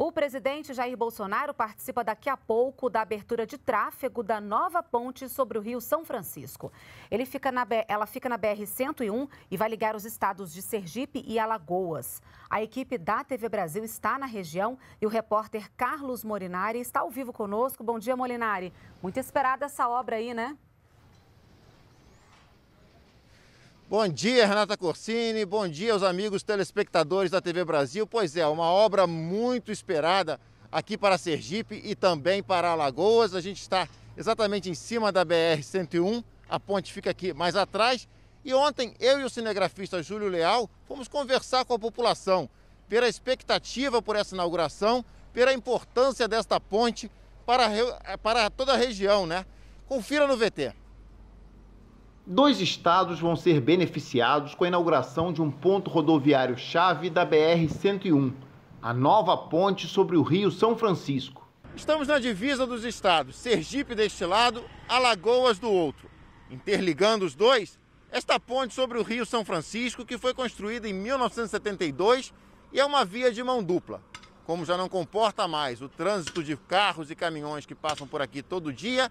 O presidente Jair Bolsonaro participa daqui a pouco da abertura de tráfego da nova ponte sobre o Rio São Francisco. Fica na, ela fica na BR-101 e vai ligar os estados de Sergipe e Alagoas. A equipe da TV Brasil está na região e o repórter Carlos Molinari está ao vivo conosco. Bom dia, Molinari. Muito esperada essa obra aí, né? Bom dia, Renata Corsini. Bom dia aos amigos telespectadores da TV Brasil. Pois é, uma obra muito esperada aqui para Sergipe e também para Alagoas. A gente está exatamente em cima da BR-101. A ponte fica aqui mais atrás. E ontem eu e o cinegrafista Júlio Leal fomos conversar com a população pela expectativa por essa inauguração, pela importância desta ponte para, eh, para toda a região, né? Confira no VT. Dois estados vão ser beneficiados com a inauguração de um ponto rodoviário-chave da BR-101, a nova ponte sobre o Rio São Francisco. Estamos na divisa dos estados, Sergipe deste lado, Alagoas do outro. Interligando os dois, esta ponte sobre o Rio São Francisco, que foi construída em 1972 e é uma via de mão dupla. Como já não comporta mais o trânsito de carros e caminhões que passam por aqui todo dia,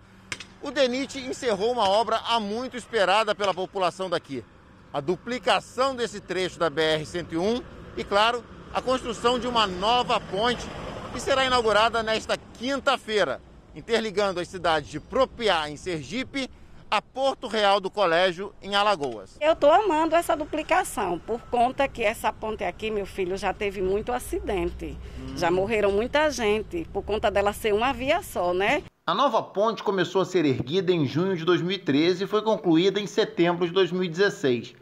o DENIT encerrou uma obra há muito esperada pela população daqui. A duplicação desse trecho da BR-101 e, claro, a construção de uma nova ponte que será inaugurada nesta quinta-feira, interligando as cidades de Propiá, em Sergipe, a Porto Real do Colégio, em Alagoas. Eu estou amando essa duplicação, por conta que essa ponte aqui, meu filho, já teve muito acidente. Hum. Já morreram muita gente, por conta dela ser uma via só, né? A nova ponte começou a ser erguida em junho de 2013 e foi concluída em setembro de 2016.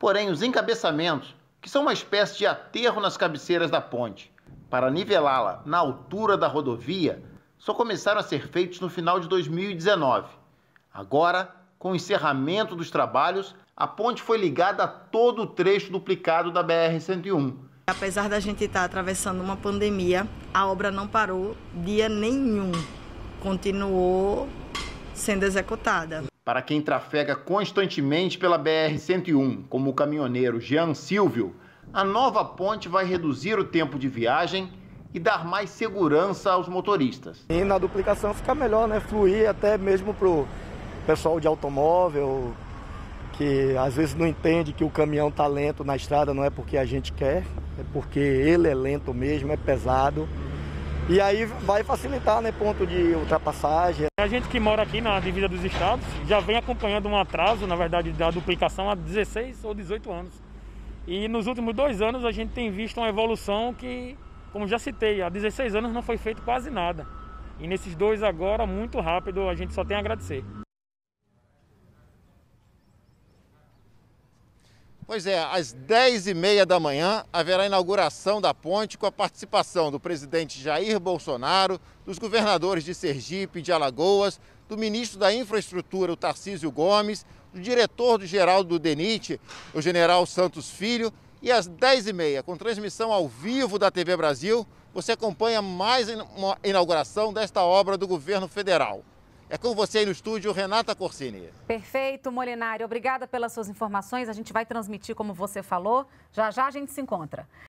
Porém, os encabeçamentos, que são uma espécie de aterro nas cabeceiras da ponte, para nivelá-la na altura da rodovia, só começaram a ser feitos no final de 2019. Agora, com o encerramento dos trabalhos, a ponte foi ligada a todo o trecho duplicado da BR-101. Apesar da gente estar atravessando uma pandemia, a obra não parou dia nenhum continuou sendo executada. Para quem trafega constantemente pela BR-101, como o caminhoneiro Jean Silvio, a nova ponte vai reduzir o tempo de viagem e dar mais segurança aos motoristas. E na duplicação fica melhor, né? Fluir até mesmo para o pessoal de automóvel, que às vezes não entende que o caminhão está lento na estrada, não é porque a gente quer, é porque ele é lento mesmo, é pesado. E aí vai facilitar, né, ponto de ultrapassagem. A gente que mora aqui na divisa dos estados já vem acompanhando um atraso, na verdade, da duplicação há 16 ou 18 anos. E nos últimos dois anos a gente tem visto uma evolução que, como já citei, há 16 anos não foi feito quase nada. E nesses dois agora, muito rápido, a gente só tem a agradecer. Pois é, às 10h30 da manhã haverá inauguração da ponte com a participação do presidente Jair Bolsonaro, dos governadores de Sergipe e de Alagoas, do ministro da Infraestrutura, o Tarcísio Gomes, do diretor-geral do DENIT, o general Santos Filho. E às 10h30, com transmissão ao vivo da TV Brasil, você acompanha mais uma inauguração desta obra do governo federal. É com você aí no estúdio, Renata Corsini. Perfeito, Molinário. Obrigada pelas suas informações. A gente vai transmitir como você falou. Já já a gente se encontra.